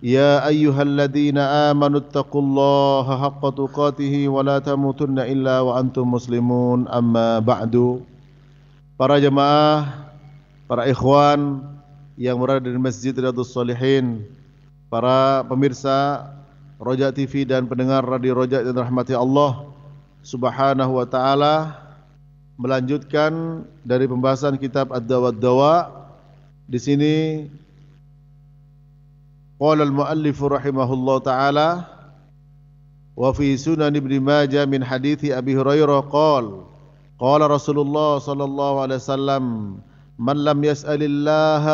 يا أيها الذين آمنوا اتقوا الله حق تقاته ولا تموتن إلا وأنتم مسلمون أما بعد Para jemaah, para ikhwan yang berada di Masjid Riyadhus Salihin, para pemirsa Roja TV dan pendengar Radio Roja yang dirahmati Allah Subhanahu wa taala, melanjutkan dari pembahasan kitab Ad-Dawa dawa Di sini قال المؤلف رحمه الله تعالى وفي سنن ابن ماجه من حديث أبي هريرة قال قال رسول الله صلى الله عليه وسلم من لم يسأل الله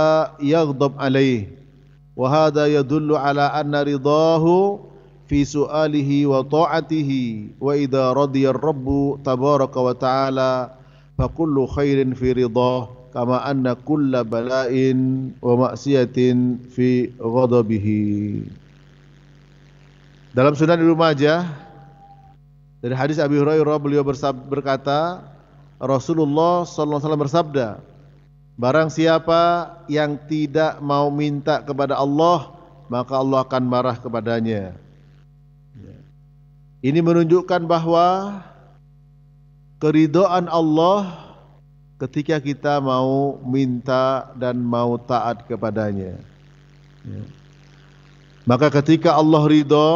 يغضب عليه وهذا يدل على أن رضاه في سؤاله وطاعته وإذا رضي الرب تبارك وتعالى فكل خير في رضاه kama anna kulla bala'in wa maksiatin fi ghadabihi. Dalam Sunan Ibnu Majah dari hadis Abi Hurairah beliau berkata Rasulullah sallallahu alaihi wasallam bersabda Barang siapa yang tidak mau minta kepada Allah maka Allah akan marah kepadanya. Ini menunjukkan bahwa keridoan Allah ketika kita mau minta dan mau taat kepadanya. Ya. Maka ketika Allah ridho,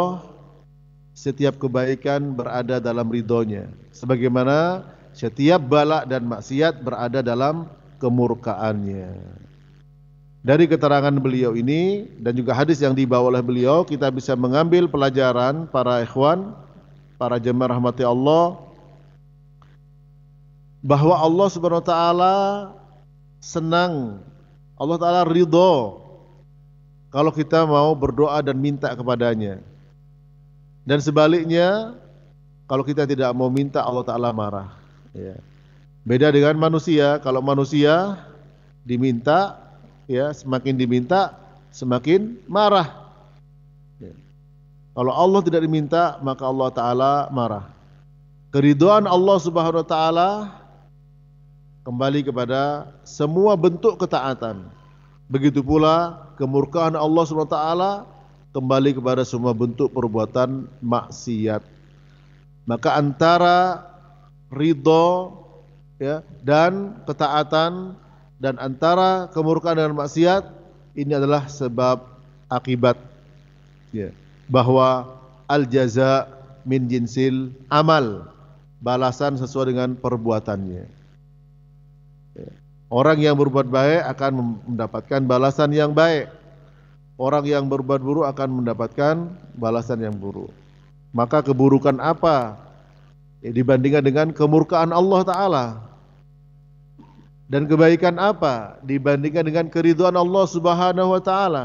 setiap kebaikan berada dalam ridhonya. Sebagaimana setiap balak dan maksiat berada dalam kemurkaannya. Dari keterangan beliau ini dan juga hadis yang dibawa oleh beliau, kita bisa mengambil pelajaran para ikhwan, para jemaah rahmati Allah, bahwa Allah Subhanahu wa taala senang, Allah taala ridho kalau kita mau berdoa dan minta kepadanya. Dan sebaliknya, kalau kita tidak mau minta Allah taala marah. Ya. Beda dengan manusia, kalau manusia diminta ya semakin diminta semakin marah. Ya. Kalau Allah tidak diminta maka Allah taala marah. Keriduan Allah Subhanahu wa taala kembali kepada semua bentuk ketaatan. Begitu pula kemurkaan Allah SWT kembali kepada semua bentuk perbuatan maksiat. Maka antara ridho ya, dan ketaatan dan antara kemurkaan dan maksiat ini adalah sebab akibat ya, bahwa al jaza min jinsil amal balasan sesuai dengan perbuatannya. Orang yang berbuat baik akan mendapatkan balasan yang baik. Orang yang berbuat buruk akan mendapatkan balasan yang buruk. Maka keburukan apa ya, dibandingkan dengan kemurkaan Allah Ta'ala? Dan kebaikan apa dibandingkan dengan keriduan Allah Subhanahu wa Ta'ala?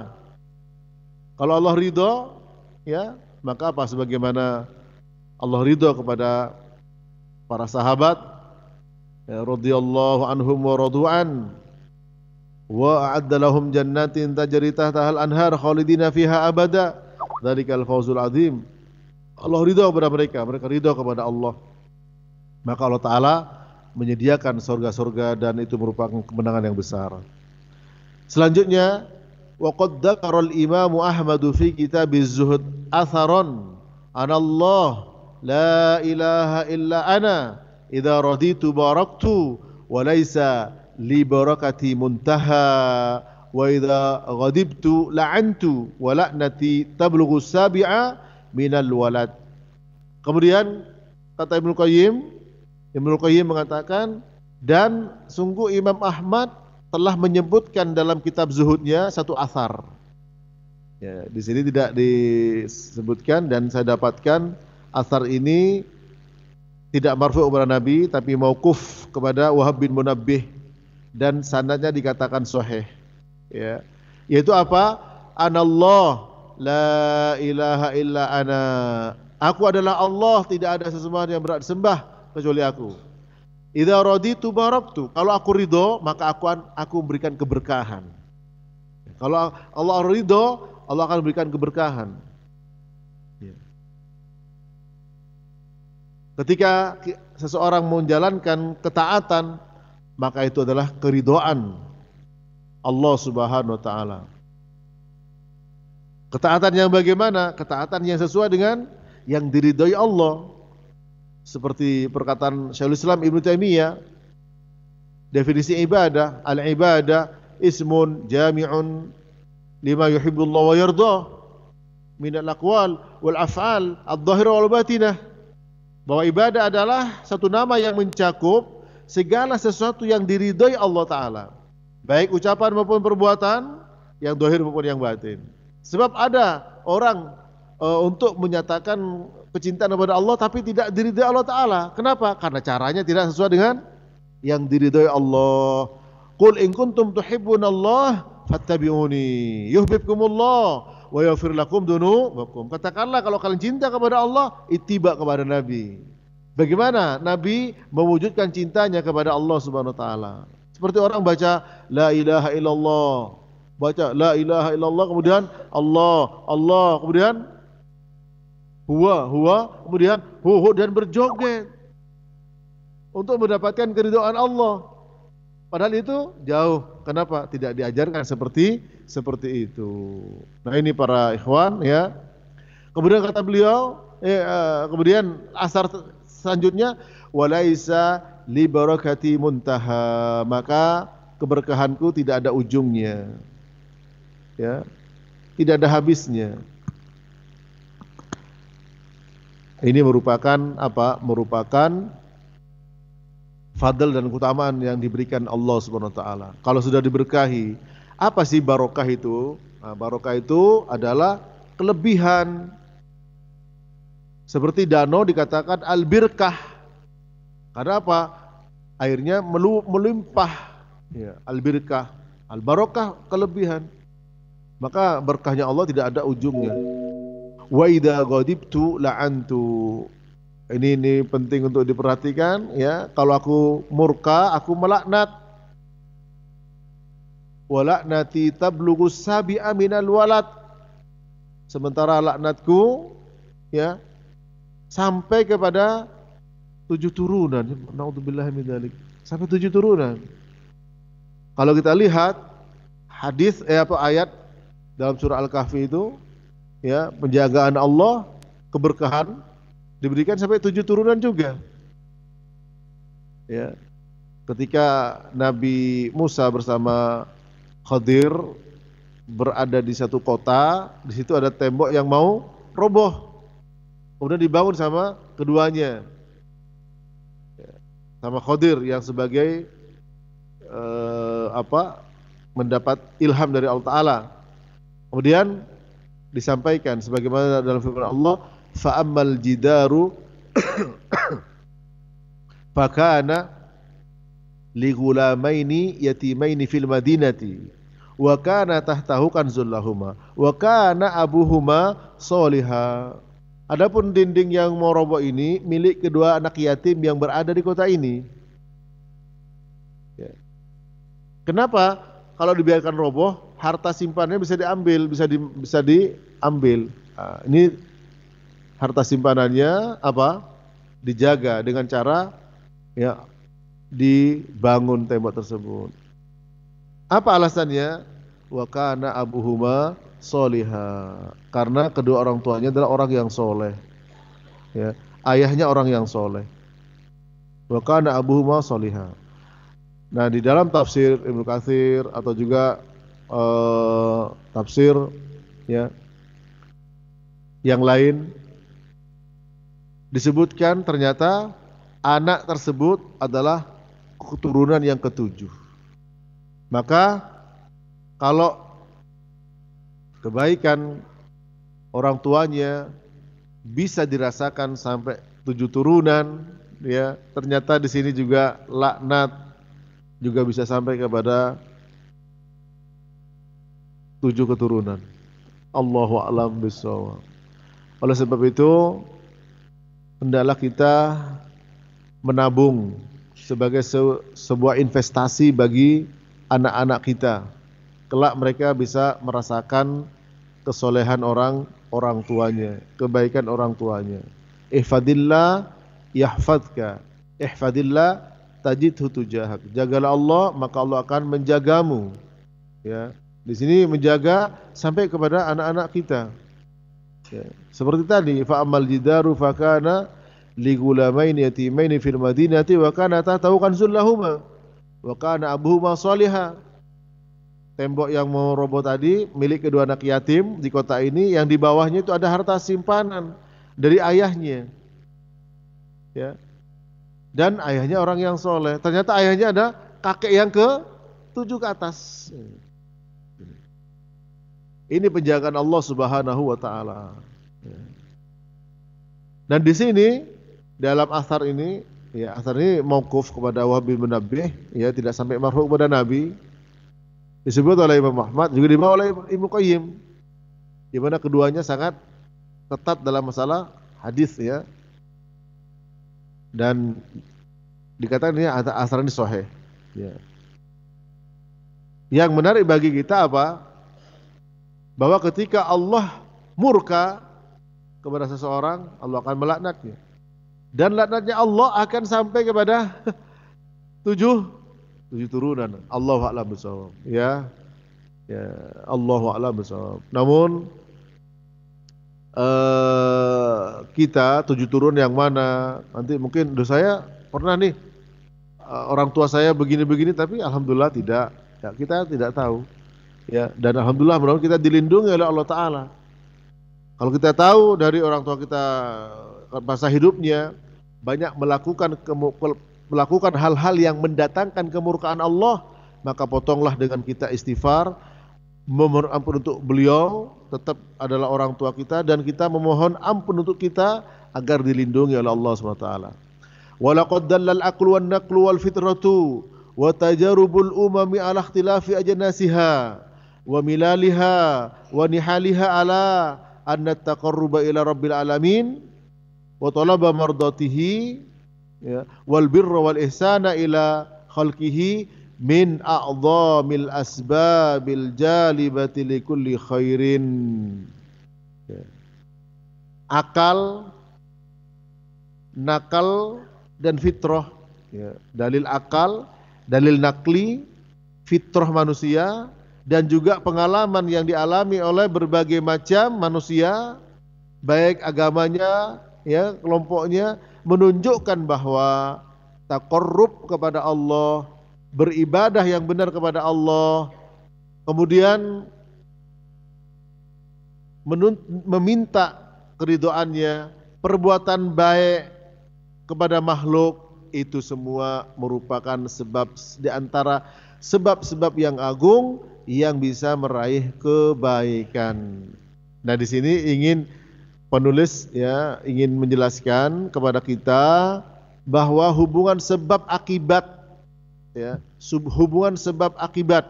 Kalau Allah ridho, ya, maka apa sebagaimana Allah ridho kepada para sahabat, radhiyallahu anhum wa radu'an wa a'adda lahum jannatin tajri tahtaha al-anhar khalidina fiha abada dzalikal fawzul azim Allah ridha kepada mereka mereka ridha kepada Allah maka Allah taala menyediakan surga-surga dan itu merupakan kemenangan yang besar selanjutnya wa qad dzakara al-imam Ahmad fi kitab az-zuhd atharan anallah la ilaha illa ana idza raditu baraktu wa laisa li barakati muntaha wa idza ghadibtu la'antu wa la'nati tablughu sabi'a minal walad kemudian kata Ibnu Qayyim Ibnu Qayyim mengatakan dan sungguh Imam Ahmad telah menyebutkan dalam kitab zuhudnya satu asar ya, di sini tidak disebutkan dan saya dapatkan asar ini tidak marfu' kepada Nabi tapi mauquf kepada Wahab bin Munabbih dan sanadnya dikatakan sahih. Ya. Yaitu apa? Anallah la ilaha illa ana. Aku adalah Allah, tidak ada sesembahan yang berat sembah kecuali aku. Idza raditu baraktu. Kalau aku ridho, maka aku aku memberikan keberkahan. Kalau Allah ridho, Allah akan memberikan keberkahan. Ketika seseorang menjalankan ketaatan, maka itu adalah keridoan Allah Subhanahu wa taala. Ketaatan yang bagaimana? Ketaatan yang sesuai dengan yang diridhoi Allah. Seperti perkataan Syaikhul Islam Ibnu Taimiyah, definisi ibadah, al-ibadah ismun jami'un lima Allah wa yardah min al-aqwal wal af'al adh-dhahira wal batinah. Bahwa ibadah adalah satu nama yang mencakup segala sesuatu yang diridhoi Allah Ta'ala. Baik ucapan maupun perbuatan, yang dohir maupun yang batin. Sebab ada orang e, untuk menyatakan kecintaan kepada Allah tapi tidak diridhoi Allah Ta'ala. Kenapa? Karena caranya tidak sesuai dengan yang diridhoi Allah. Qul in kuntum tuhibbunallah fattabi'uni yuhibbukumullah wa yaghfir lakum Katakanlah kalau kalian cinta kepada Allah, ittiba kepada Nabi. Bagaimana Nabi mewujudkan cintanya kepada Allah Subhanahu wa taala? Seperti orang baca la ilaha illallah, baca la ilaha illallah kemudian Allah, Allah, kemudian huwa, huwa, kemudian hu, hu dan berjoget untuk mendapatkan keridhaan Allah. Padahal itu jauh. Kenapa? Tidak diajarkan seperti seperti itu. Nah ini para ikhwan ya. Kemudian kata beliau, eh, eh kemudian asar selanjutnya walaisa li muntaha maka keberkahanku tidak ada ujungnya. Ya. Tidak ada habisnya. Ini merupakan apa? Merupakan fadl dan keutamaan yang diberikan Allah Subhanahu wa taala. Kalau sudah diberkahi, apa sih barokah itu? Nah, barokah itu adalah kelebihan. Seperti danau dikatakan albirkah. Karena apa? Airnya melu, melimpah. Ya, albirkah. Albarokah kelebihan. Maka berkahnya Allah tidak ada ujungnya. Wa idha ghadibtu la'antu. Ini ini penting untuk diperhatikan ya. Kalau aku murka, aku melaknat. Walaknati tablugus sabi aminal walad. Sementara laknatku ya sampai kepada tujuh turunan. Naudzubillah min Sampai tujuh turunan. Kalau kita lihat hadis eh apa ayat dalam surah Al-Kahfi itu ya penjagaan Allah keberkahan diberikan sampai tujuh turunan juga. Ya. Ketika Nabi Musa bersama Khadir berada di satu kota, di situ ada tembok yang mau roboh. Kemudian dibangun sama keduanya. Sama Khadir yang sebagai eh, apa? mendapat ilham dari Allah taala. Kemudian disampaikan sebagaimana dalam firman Allah, faamal ammal jidaru fakana li ghulamaini yatimaini fil madinati wa kana tahtahu kanzullahuma wa kana abuhuma soliha. Adapun dinding yang mau roboh ini milik kedua anak yatim yang berada di kota ini. Ya. Kenapa? Kalau dibiarkan roboh, harta simpanannya bisa diambil, bisa di, bisa diambil. Nah, ini harta simpanannya apa? Dijaga dengan cara ya dibangun tembok tersebut. Apa alasannya? Wa kana abuhuma soliha. Karena kedua orang tuanya adalah orang yang soleh. Ya, ayahnya orang yang soleh. Wa kana abuhuma soliha. Nah, di dalam tafsir Ibnu Kathir atau juga uh, tafsir ya yang lain disebutkan ternyata anak tersebut adalah keturunan yang ketujuh. Maka kalau kebaikan orang tuanya bisa dirasakan sampai tujuh turunan, ya ternyata di sini juga laknat juga bisa sampai kepada tujuh keturunan. Allahu a'lam bishawab. Oleh sebab itu hendaklah kita menabung sebagai se sebuah investasi bagi anak-anak kita. Kelak mereka bisa merasakan kesolehan orang orang tuanya, kebaikan orang tuanya. Ihfadillah yahfadka. Ihfadillah tajidhu tujahak. Jagalah Allah, maka Allah akan menjagamu. Ya. Di sini menjaga sampai kepada anak-anak kita. Ya. Seperti tadi, fa'amal jidaru fakana ligulamain yatimaini fil madinati wa kana tahu kan sullahuma. Wa kana abuhuma salihah. Tembok yang mau roboh tadi milik kedua anak yatim di kota ini yang di bawahnya itu ada harta simpanan dari ayahnya. Ya. Dan ayahnya orang yang soleh. Ternyata ayahnya ada kakek yang ke tujuh ke atas. Ini penjagaan Allah Subhanahu wa taala. Ya. Dan di sini dalam asar ini Ya, asar ini mauquf kepada wahbi bin nabi ya tidak sampai marfu kepada Nabi. Disebut oleh Imam Ahmad juga dibawa oleh Ibnu Qayyim. Di mana keduanya sangat ketat dalam masalah hadis ya. Dan dikatakan ini asar ini sahih. Ya. Yang menarik bagi kita apa? Bahwa ketika Allah murka kepada seseorang, Allah akan melaknatnya dan laknatnya Allah akan sampai kepada tujuh tujuh turunan. Allah a'lam Ya. Ya, Allah a'lam Namun uh, kita tujuh turun yang mana? Nanti mungkin dosa saya pernah nih eh, orang tua saya begini-begini tapi alhamdulillah tidak. Ya, kita tidak tahu. Ya, dan alhamdulillah benar kita dilindungi oleh Allah taala. Kalau kita tahu dari orang tua kita eh, masa hidupnya, banyak melakukan melakukan hal-hal yang mendatangkan kemurkaan Allah, maka potonglah dengan kita istighfar, memohon ampun untuk beliau, tetap adalah orang tua kita dan kita memohon ampun untuk kita agar dilindungi oleh Allah SWT. Walaqad dallal aqlu wan naqlu wal fitratu wa tajarubul umami ala ikhtilafi ajnasiha wa milaliha wa nihaliha ala anna taqarruba ila rabbil alamin wa talaba mardatihi ya wal birra wal ihsana ila khalqihi min a'dhamil asbabil jalibati likulli khairin ya. akal nakal dan fitrah ya. dalil akal dalil nakli fitrah manusia dan juga pengalaman yang dialami oleh berbagai macam manusia baik agamanya ya kelompoknya menunjukkan bahwa tak korup kepada Allah, beribadah yang benar kepada Allah, kemudian meminta keridoannya, perbuatan baik kepada makhluk itu semua merupakan sebab diantara sebab-sebab yang agung yang bisa meraih kebaikan. Nah, di sini ingin penulis ya ingin menjelaskan kepada kita bahwa hubungan sebab akibat ya hubungan sebab akibat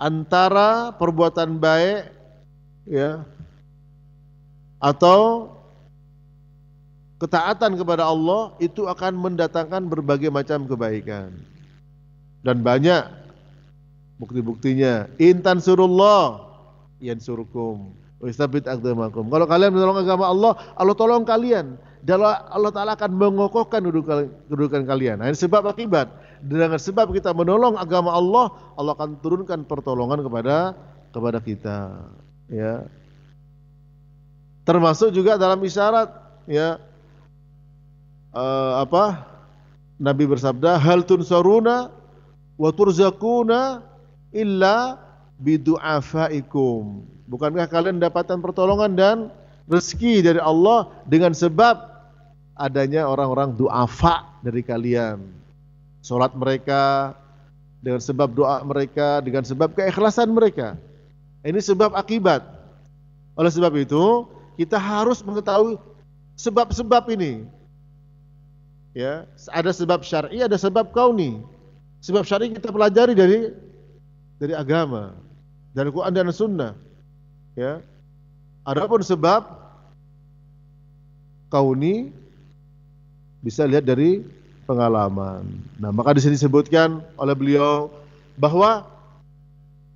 antara perbuatan baik ya atau ketaatan kepada Allah itu akan mendatangkan berbagai macam kebaikan dan banyak bukti-buktinya intan surullah yansurukum Wistabit akdamakum. Kalau kalian menolong agama Allah, Allah tolong kalian. Dan Allah Ta'ala akan mengokohkan kedudukan kalian. Nah, ini sebab akibat. Dengan sebab kita menolong agama Allah, Allah akan turunkan pertolongan kepada kepada kita. Ya. Termasuk juga dalam isyarat, ya. Uh, apa? Nabi bersabda, "Hal tunsaruna wa turzakuna illa bidu'afaikum. Bukankah kalian mendapatkan pertolongan dan rezeki dari Allah dengan sebab adanya orang-orang du'afa dari kalian. Salat mereka dengan sebab doa mereka, dengan sebab keikhlasan mereka. Ini sebab akibat. Oleh sebab itu, kita harus mengetahui sebab-sebab ini. Ya, ada sebab syar'i, ada sebab kauni. Sebab syar'i kita pelajari dari dari agama dari Quran dan Sunnah. Ya. Adapun sebab kau kauni bisa lihat dari pengalaman. Nah, maka di sini disebutkan oleh beliau bahwa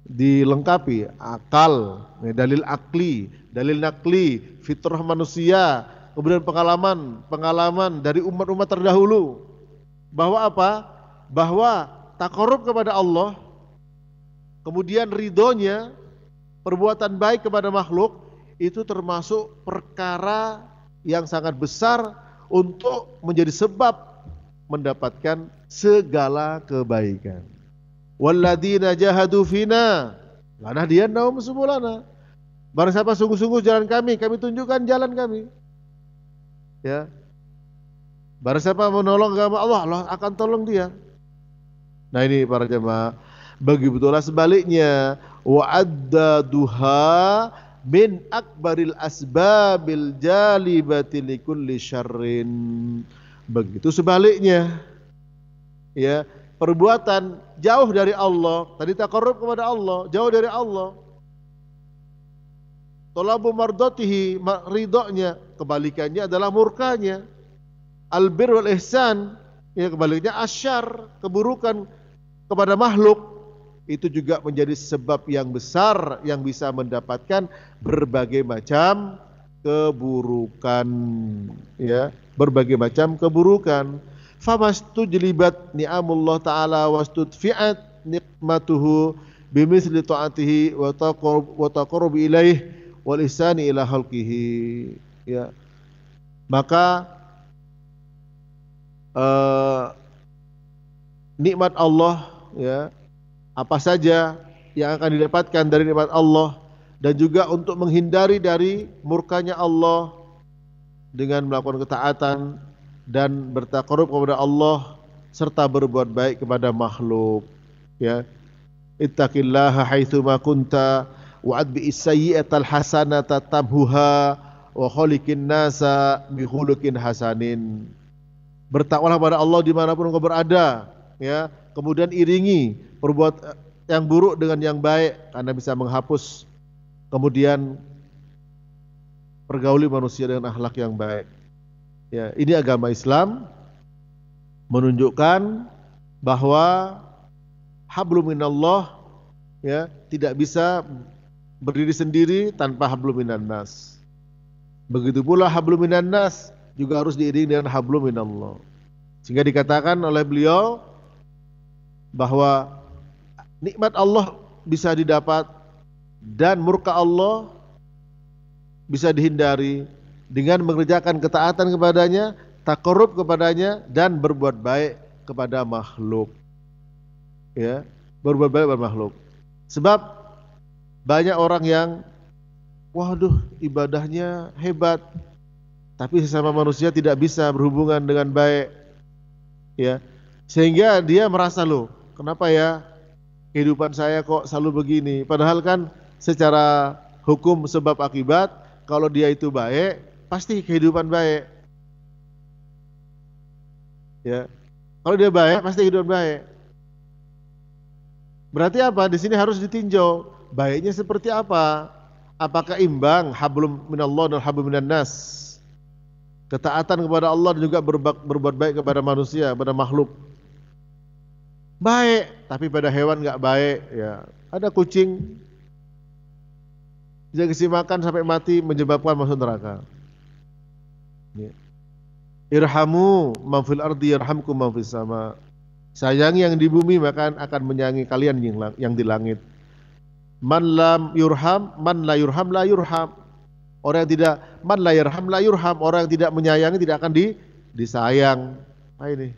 dilengkapi akal, ya, dalil akli, dalil nakli, fitrah manusia, kemudian pengalaman, pengalaman dari umat-umat terdahulu. Bahwa apa? Bahwa tak korup kepada Allah Kemudian ridhonya, perbuatan baik kepada makhluk itu termasuk perkara yang sangat besar untuk menjadi sebab mendapatkan segala kebaikan. Walladina jahadu fina naum subulana. Barang siapa sungguh-sungguh jalan kami, kami tunjukkan jalan kami. Ya. Barang siapa menolong agama Allah, Allah akan tolong dia. Nah ini para jemaah Begitu pula sebaliknya, wa adda duha min akbaril asbabil jalibati likulli syarrin. Begitu sebaliknya. Ya, perbuatan jauh dari Allah, tadi takarrub kepada Allah, jauh dari Allah. Talabu mardatihi, ridonya kebalikannya adalah murkanya. Albir wal ihsan, ya kebaliknya asyar, keburukan kepada makhluk itu juga menjadi sebab yang besar yang bisa mendapatkan berbagai macam keburukan ya berbagai macam keburukan famastu jelibat ni'amullah ta'ala fi'at nikmatuhu bimisli ta'atihi wa taqarrub wa taqarrub ilaih wal ihsani ila halqihi ya maka uh, nikmat Allah ya apa saja yang akan didapatkan dari nikmat Allah dan juga untuk menghindari dari murkanya Allah dengan melakukan ketaatan dan bertakarub kepada Allah serta berbuat baik kepada makhluk ya ittaqillaha haitsu ma kunta wa'adbi as-sayyi'ata al-hasanata tamhuha wa khaliqin nasa bi khuluqin hasanin bertakwalah kepada Allah dimanapun engkau berada ya kemudian iringi perbuat eh, yang buruk dengan yang baik Anda bisa menghapus kemudian pergauli manusia dengan akhlak yang baik ya ini agama Islam menunjukkan bahwa hablum minallah ya tidak bisa berdiri sendiri tanpa hablum minannas nas begitu pula hablum minannas nas juga harus diiringi dengan hablum minallah sehingga dikatakan oleh beliau bahwa nikmat Allah bisa didapat dan murka Allah bisa dihindari dengan mengerjakan ketaatan kepadanya, tak korup kepadanya dan berbuat baik kepada makhluk. Ya, berbuat baik kepada makhluk. Sebab banyak orang yang waduh ibadahnya hebat tapi sesama manusia tidak bisa berhubungan dengan baik. Ya. Sehingga dia merasa loh, kenapa ya kehidupan saya kok selalu begini. Padahal kan secara hukum sebab akibat, kalau dia itu baik, pasti kehidupan baik. Ya. Kalau dia baik, pasti kehidupan baik. Berarti apa? Di sini harus ditinjau baiknya seperti apa? Apakah imbang hablum minallah dan hablum minannas? Ketaatan kepada Allah dan juga berbuat baik kepada manusia, kepada makhluk baik, tapi pada hewan nggak baik. Ya, ada kucing dia kasih makan sampai mati menyebabkan masuk neraka. Ya. Irhamu man ardi irhamku sama. sayang yang di bumi maka akan menyayangi kalian yang, di langit. Man lam yurham, man la yurham la yurham. Orang yang tidak man la yurham, la yurham, orang yang tidak menyayangi tidak akan di disayang. Nah ini.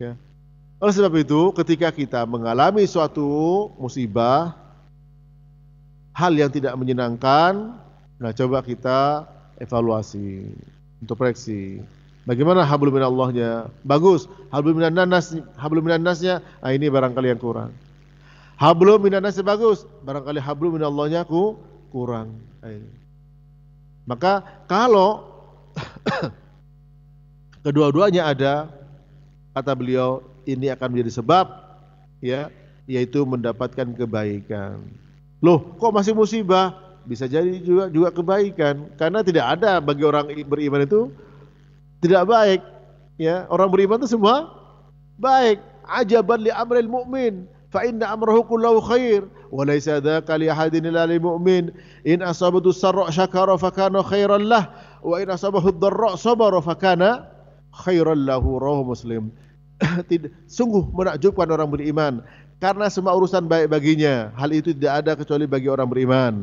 Ya. Oleh sebab itu, ketika kita mengalami suatu musibah, hal yang tidak menyenangkan, nah coba kita evaluasi, untuk proyeksi. Bagaimana hablum minallahnya? Bagus. Hablum minannas, hablum minannasnya, nah ini barangkali yang kurang. Hablum minannasnya bagus, barangkali hablum minallahnya ku kurang. Ah, Maka kalau kedua-duanya ada, kata beliau ini akan menjadi sebab ya yaitu mendapatkan kebaikan. Loh, kok masih musibah? Bisa jadi juga juga kebaikan karena tidak ada bagi orang beriman itu tidak baik. Ya, orang beriman itu semua baik. Ajaban li amril mu'min fa inna amrahu kullahu khair wa laysa dzaka li ahadin illa lil mu'min in asabatu sarra syakara fa kana khairan lah wa in asabahu dharra sabara fa kana khairan lahu rawahu muslim. tidak, sungguh menakjubkan orang beriman karena semua urusan baik baginya hal itu tidak ada kecuali bagi orang beriman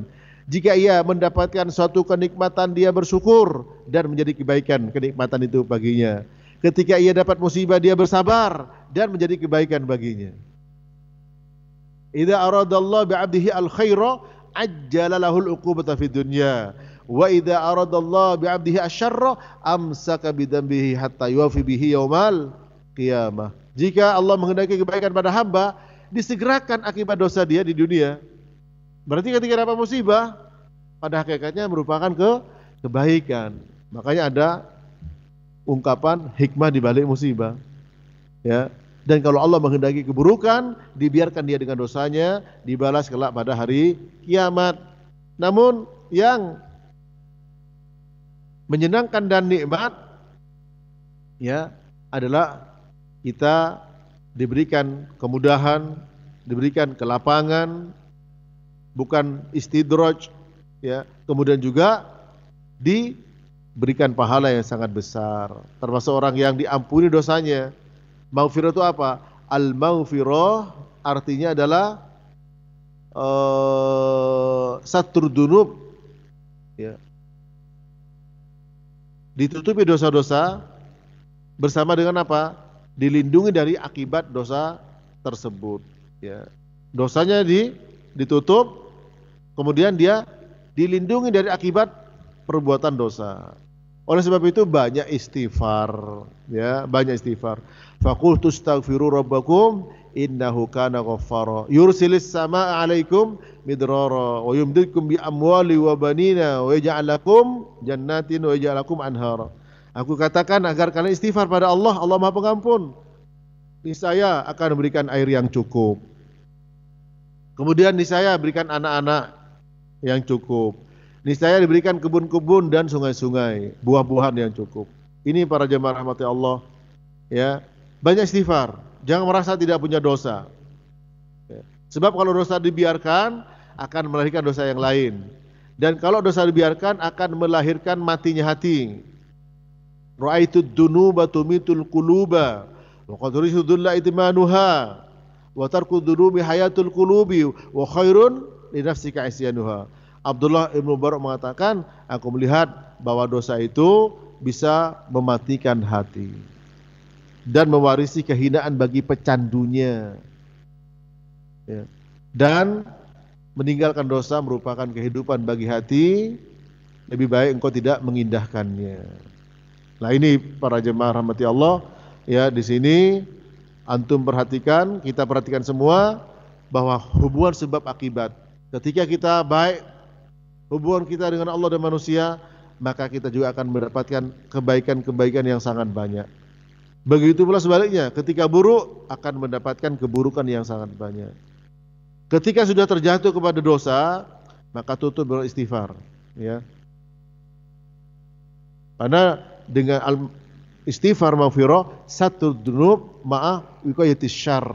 jika ia mendapatkan suatu kenikmatan dia bersyukur dan menjadi kebaikan kenikmatan itu baginya ketika ia dapat musibah dia bersabar dan menjadi kebaikan baginya idza aradallahu bi'abdihi al-khaira ajjala lahul uqubata fid dunya wa idza aradallahu bi'abdihi asy-syarra amsaka bidambihi hatta yuwafi bihi yaumal qiyamah. Jika Allah menghendaki kebaikan pada hamba, disegerakan akibat dosa dia di dunia. Berarti ketika dapat musibah, pada hakikatnya merupakan ke kebaikan. Makanya ada ungkapan hikmah di balik musibah. Ya. Dan kalau Allah menghendaki keburukan, dibiarkan dia dengan dosanya, dibalas kelak pada hari kiamat. Namun yang menyenangkan dan nikmat ya adalah kita diberikan kemudahan, diberikan kelapangan, bukan istidraj ya. Kemudian juga diberikan pahala yang sangat besar. Termasuk orang yang diampuni dosanya. maufiro itu apa? Al maufiro artinya adalah uh, satur dunub ya. Ditutupi dosa-dosa bersama dengan apa? dilindungi dari akibat dosa tersebut ya dosanya di ditutup kemudian dia dilindungi dari akibat perbuatan dosa oleh sebab itu banyak istighfar ya banyak istighfar fakultu astaghfiru rabbakum innahu kana ghaffara yursilis samaa alaikum midrara wa yumdidkum bi amwali wa banina wa yaj'al lakum jannatin wa yaj'al lakum anhara Aku katakan agar kalian istighfar pada Allah, Allah Maha Pengampun. Niscaya akan memberikan air yang cukup. Kemudian niscaya berikan anak-anak yang cukup. Niscaya diberikan kebun-kebun dan sungai-sungai, buah-buahan yang cukup. Ini para jemaah rahmati Allah. Ya, banyak istighfar. Jangan merasa tidak punya dosa. Ya. Sebab kalau dosa dibiarkan akan melahirkan dosa yang lain. Dan kalau dosa dibiarkan akan melahirkan matinya hati. Ra'aitu dunuba tumitul quluba wa qad dhulla itmanuha wa tarku dunubi hayatul qulubi wa khairun li nafsika isyanuha. Abdullah Ibnu Barak mengatakan, aku melihat bahwa dosa itu bisa mematikan hati dan mewarisi kehinaan bagi pecandunya. Ya. Dan meninggalkan dosa merupakan kehidupan bagi hati, lebih baik engkau tidak mengindahkannya. Nah ini para jemaah rahmati Allah ya di sini antum perhatikan, kita perhatikan semua bahwa hubungan sebab akibat. Ketika kita baik hubungan kita dengan Allah dan manusia, maka kita juga akan mendapatkan kebaikan-kebaikan yang sangat banyak. Begitu pula sebaliknya, ketika buruk akan mendapatkan keburukan yang sangat banyak. Ketika sudah terjatuh kepada dosa, maka tutup beristighfar, ya. Karena dengan al istighfar maghfirah satu dunub ma'a wiqayati syar.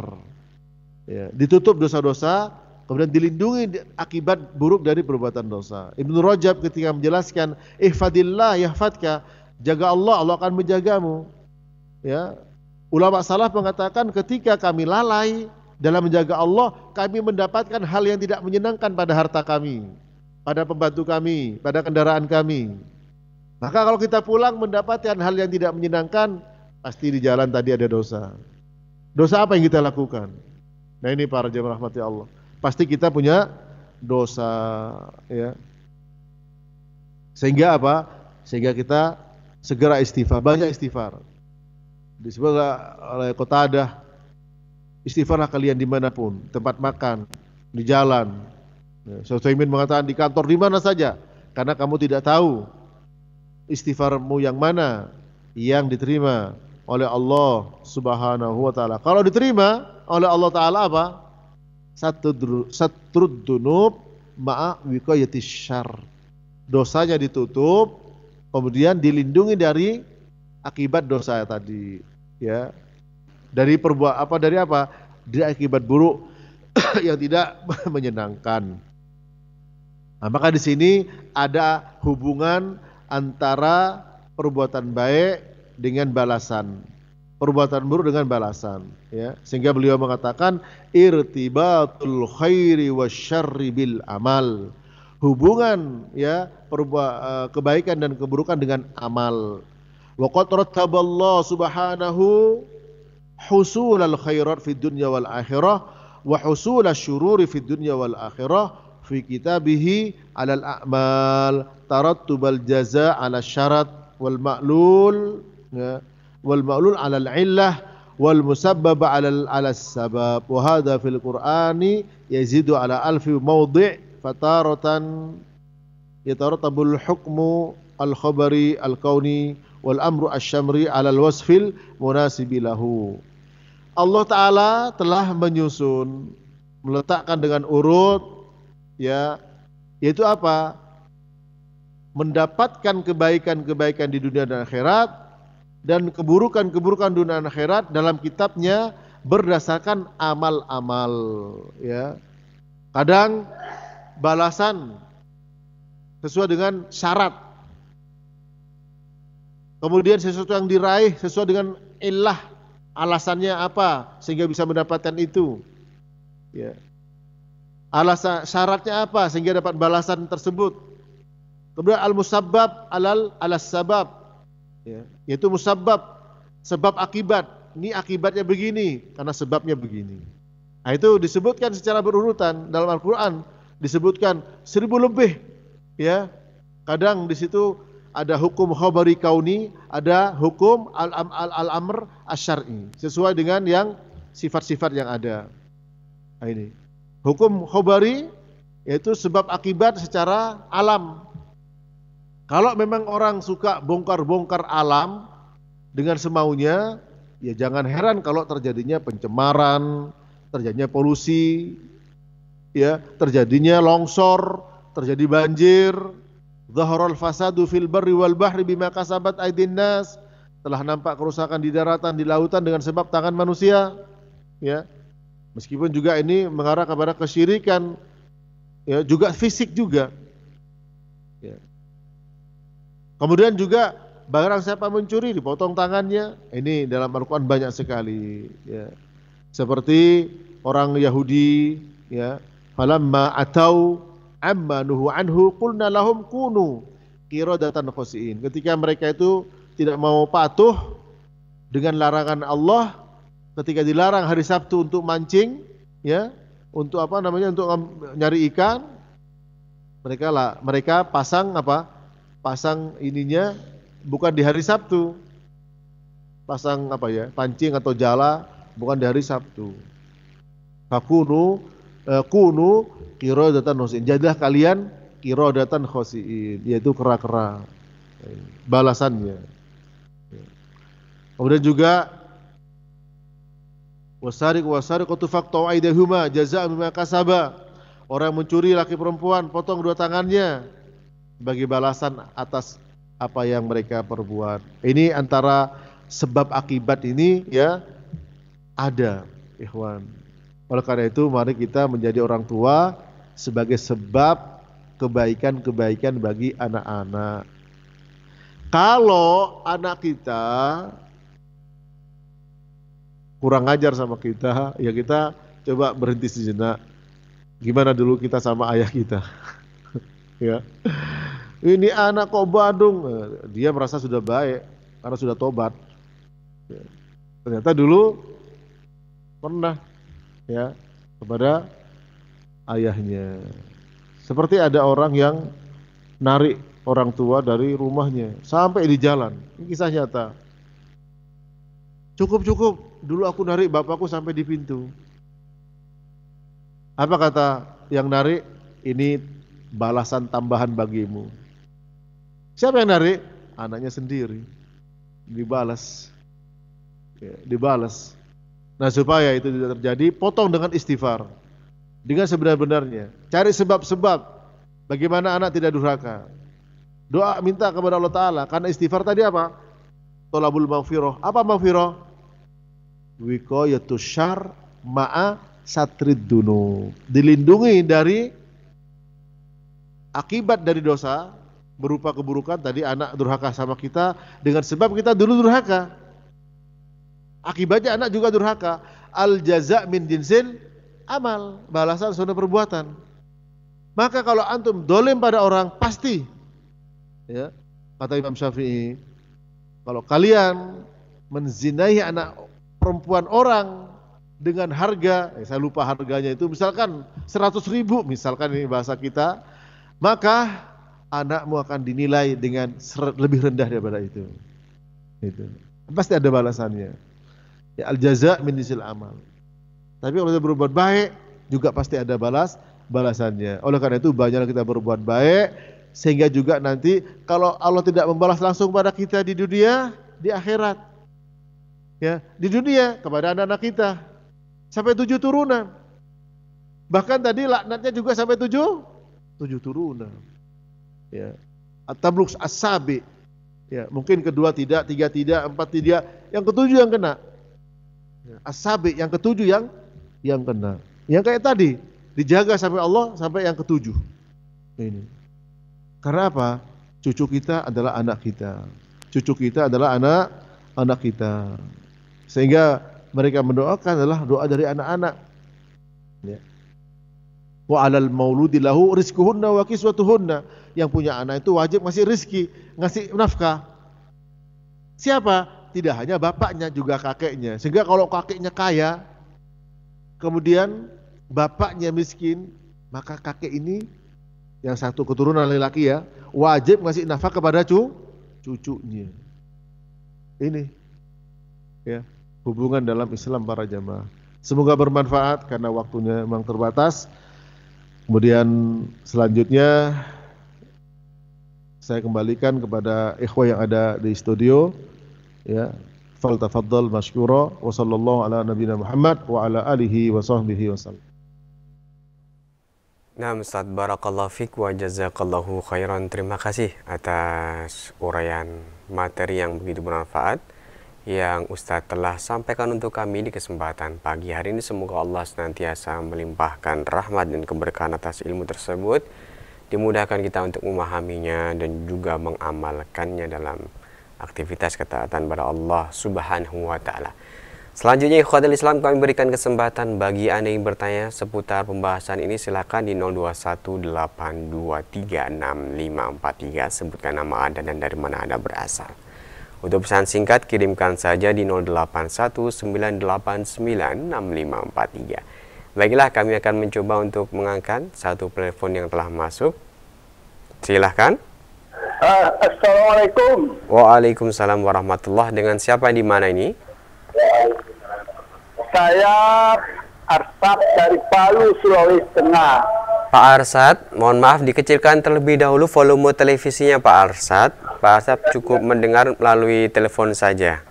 Ya, ditutup dosa-dosa kemudian dilindungi akibat buruk dari perbuatan dosa. Ibnu Rajab ketika menjelaskan ihfadillah yahfadka, jaga Allah, Allah akan menjagamu. Ya. Ulama salah mengatakan ketika kami lalai dalam menjaga Allah, kami mendapatkan hal yang tidak menyenangkan pada harta kami, pada pembantu kami, pada kendaraan kami. Maka kalau kita pulang mendapatkan hal yang tidak menyenangkan, pasti di jalan tadi ada dosa. Dosa apa yang kita lakukan? Nah ini para jemaah rahmati ya Allah. Pasti kita punya dosa, ya. Sehingga apa? Sehingga kita segera istighfar, banyak istighfar. Disebut oleh kota ada istighfarlah kalian dimanapun, tempat makan, di jalan. Ya, Sosimin mengatakan di kantor di mana saja, karena kamu tidak tahu istighfarmu yang mana yang diterima oleh Allah Subhanahu wa taala. Kalau diterima oleh Allah taala apa? Satu dunub ma'a wiqayati syarr. Dosanya ditutup, kemudian dilindungi dari akibat dosa tadi, ya. Dari perbuat apa dari apa? Dari akibat buruk yang tidak menyenangkan. Nah, maka di sini ada hubungan antara perbuatan baik dengan balasan perbuatan buruk dengan balasan ya sehingga beliau mengatakan irtibatul khairi wasyarri bil amal hubungan ya perba, eh, kebaikan dan keburukan dengan amal wa qad rattaballahu subhanahu husulal khairat fid dunya wal akhirah wa husulal syururi fid dunya wal akhirah fi kitabihi alal a'mal tarattubal jaza ala syarat wal ma'lul ya, wal ma'lul alal illah wal musabbab alal alas sabab wa hadha fil qur'ani yazidu ala alfi mawdi' fataratan yataratabul hukmu al khabari al kauni wal amru asyamri al wasfil munasibi lahu Allah taala telah menyusun meletakkan dengan urut ya yaitu apa? Mendapatkan kebaikan-kebaikan di dunia dan akhirat dan keburukan-keburukan dunia dan akhirat dalam kitabnya berdasarkan amal-amal ya. Kadang balasan sesuai dengan syarat. Kemudian sesuatu yang diraih sesuai dengan ilah alasannya apa sehingga bisa mendapatkan itu. Ya. Alasan syaratnya apa sehingga dapat balasan tersebut? Kemudian al musabab alal alas sabab. Ya, yaitu musabab sebab akibat. Ini akibatnya begini karena sebabnya begini. Nah, itu disebutkan secara berurutan dalam Al-Qur'an disebutkan seribu lebih ya. Kadang di situ ada hukum khobari kauni, ada hukum al-amr al asyari sesuai dengan yang sifat-sifat yang ada. Nah, ini hukum khobari yaitu sebab akibat secara alam. Kalau memang orang suka bongkar-bongkar alam dengan semaunya, ya jangan heran kalau terjadinya pencemaran, terjadinya polusi, ya terjadinya longsor, terjadi banjir, Zaharul fasadu fil barri wal bahri bima kasabat aidin nas. Telah nampak kerusakan di daratan, di lautan dengan sebab tangan manusia. Ya. Meskipun juga ini mengarah kepada kesyirikan, ya, juga fisik juga. Ya. Kemudian juga barang siapa mencuri dipotong tangannya. Ini dalam Al-Quran banyak sekali. Ya. Seperti orang Yahudi, ya, falamma atau amma nuhu anhu qulna lahum kunu qiradatan khosiin. Ketika mereka itu tidak mau patuh dengan larangan Allah, ketika dilarang hari Sabtu untuk mancing, ya, untuk apa namanya untuk nyari ikan, mereka lah mereka pasang apa? Pasang ininya bukan di hari Sabtu. Pasang apa ya? Pancing atau jala bukan di hari Sabtu. Fakunu eh, kunu kirodatan khosin. Jadilah kalian kiro kirodatan khosin, yaitu kera-kera balasannya. Kemudian juga wasariq fakto aida huma, jaza bima kasaba. Orang mencuri laki perempuan potong dua tangannya bagi balasan atas apa yang mereka perbuat. Ini antara sebab akibat ini ya ada, ikhwan. Oleh karena itu mari kita menjadi orang tua sebagai sebab kebaikan-kebaikan bagi anak-anak. Kalau anak kita kurang ajar sama kita, ya kita coba berhenti sejenak. Gimana dulu kita sama ayah kita? ya. Ini anak kok Badung, dia merasa sudah baik karena sudah tobat. Ya. Ternyata dulu pernah ya kepada ayahnya. Seperti ada orang yang narik orang tua dari rumahnya sampai di jalan. Ini kisah nyata. Cukup cukup dulu aku narik bapakku sampai di pintu. Apa kata yang narik? Ini balasan tambahan bagimu. Siapa yang narik? Anaknya sendiri. Dibalas. Ya, dibalas. Nah supaya itu tidak terjadi, potong dengan istighfar. Dengan sebenar-benarnya. Cari sebab-sebab bagaimana anak tidak durhaka. Doa minta kepada Allah Ta'ala. Karena istighfar tadi apa? Tolabul maghfirah. Apa maghfirah? wiqayatus syar ma'a satrid dunu, Dilindungi dari akibat dari dosa berupa keburukan tadi anak durhaka sama kita dengan sebab kita dulu durhaka. Akibatnya anak juga durhaka. Al jaza min jinsin, amal, balasan sunnah perbuatan. Maka kalau antum dolim pada orang pasti ya kata Imam Syafi'i kalau kalian menzinai anak perempuan orang dengan harga, eh, saya lupa harganya itu, misalkan 100 ribu, misalkan ini bahasa kita, maka anakmu akan dinilai dengan lebih rendah daripada itu. Itu pasti ada balasannya. Ya, al jaza min amal. Tapi kalau kita berbuat baik juga pasti ada balas balasannya. Oleh karena itu banyaklah kita berbuat baik sehingga juga nanti kalau Allah tidak membalas langsung pada kita di dunia di akhirat ya di dunia kepada anak-anak kita sampai tujuh turunan. Bahkan tadi laknatnya juga sampai tujuh tujuh turunan. Ya. At-tabluk asabi. Ya, mungkin kedua tidak, tiga tidak, empat tidak, yang ketujuh yang kena. Asabi ya, yang ketujuh yang yang kena. Yang kayak tadi dijaga sampai Allah sampai yang ketujuh. Ini. Karena apa? Cucu kita adalah anak kita. Cucu kita adalah anak anak kita. Sehingga mereka mendoakan adalah doa dari anak-anak. Ya. Wa alal mauludi lahu rizquhunna wa kiswatuhunna. Yang punya anak itu wajib ngasih rizki, ngasih nafkah. Siapa? Tidak hanya bapaknya, juga kakeknya. Sehingga kalau kakeknya kaya, kemudian bapaknya miskin, maka kakek ini yang satu keturunan laki-laki ya, wajib ngasih nafkah kepada cu, cucunya. Ini. Ya, hubungan dalam Islam para jamaah. Semoga bermanfaat karena waktunya memang terbatas. Kemudian selanjutnya saya kembalikan kepada ikhwah yang ada di studio ya. tafaddal masykura wa sallallahu ala nabiyina Muhammad wa ala alihi wa sahbihi sallam. Nah, Ustaz Barakallahu Fik wa Jazakallahu Khairan. Terima kasih atas uraian materi yang begitu bermanfaat yang Ustadz telah sampaikan untuk kami di kesempatan pagi hari ini. Semoga Allah senantiasa melimpahkan rahmat dan keberkahan atas ilmu tersebut, dimudahkan kita untuk memahaminya dan juga mengamalkannya dalam aktivitas ketaatan pada Allah Subhanahu wa taala. Selanjutnya Ikhwadil Islam kami berikan kesempatan bagi Anda yang bertanya seputar pembahasan ini silakan di 0218236543 sebutkan nama Anda dan dari mana Anda berasal. Untuk pesan singkat kirimkan saja di 0819896543. Baiklah kami akan mencoba untuk mengangkat satu telepon yang telah masuk. Silahkan. Uh, ah, Assalamualaikum. Waalaikumsalam warahmatullah. Dengan siapa di mana ini? Saya Arsat dari Palu, Sulawesi Tengah. Pak Arsat, mohon maaf dikecilkan terlebih dahulu volume televisinya Pak Arsat. Pak Arsat cukup mendengar melalui telepon saja.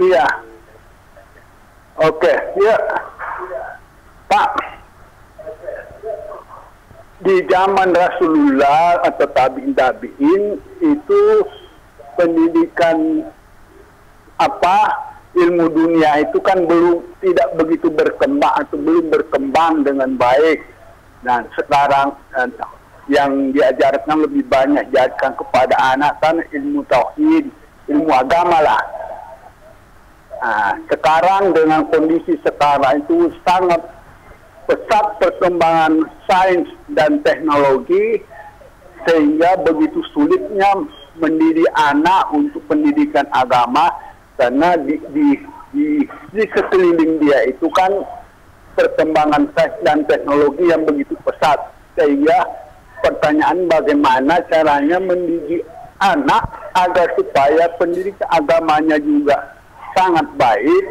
Iya. Oke, ya. Pak, di zaman Rasulullah atau tabi'in tabi'in itu pendidikan apa ilmu dunia itu kan belum tidak begitu berkembang atau belum berkembang dengan baik. Nah, sekarang eh, yang diajarkan lebih banyak diajarkan kepada anak kan ilmu tauhid, ilmu agama lah. Nah, sekarang dengan kondisi sekarang itu sangat pesat perkembangan sains dan teknologi sehingga begitu sulitnya mendidik anak untuk pendidikan agama karena di, di di, di sekeliling dia itu kan perkembangan tes dan teknologi yang begitu pesat sehingga pertanyaan bagaimana caranya mendidik anak agar supaya pendidikan agamanya juga sangat baik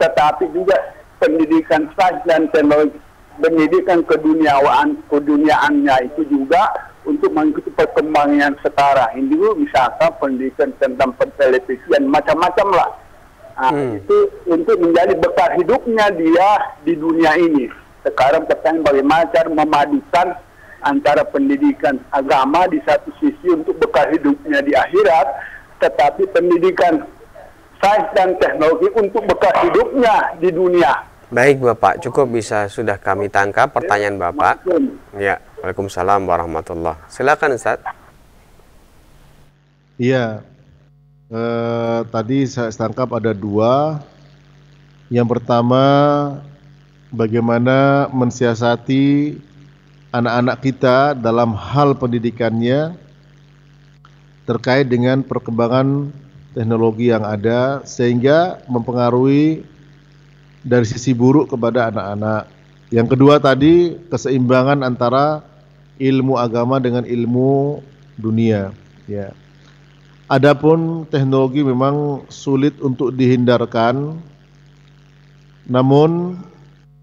tetapi juga pendidikan sains dan teknologi pendidikan keduniawaan keduniaannya itu juga untuk mengikuti perkembangan yang setara ini misalkan pendidikan tentang televisi dan macam-macam lah Nah, hmm. itu untuk menjadi bekal hidupnya dia di dunia ini. Sekarang pertanyaan bagaimana cara memadukan antara pendidikan agama di satu sisi untuk bekal hidupnya di akhirat, tetapi pendidikan sains dan teknologi untuk bekal hidupnya di dunia. Baik Bapak, cukup bisa sudah kami tangkap pertanyaan Bapak. Ya, Waalaikumsalam warahmatullah. Silakan Ustaz. Iya. Eh tadi saya tangkap ada dua. Yang pertama, bagaimana mensiasati anak-anak kita dalam hal pendidikannya terkait dengan perkembangan teknologi yang ada sehingga mempengaruhi dari sisi buruk kepada anak-anak. Yang kedua tadi keseimbangan antara ilmu agama dengan ilmu dunia, ya. Yeah. Adapun teknologi memang sulit untuk dihindarkan. Namun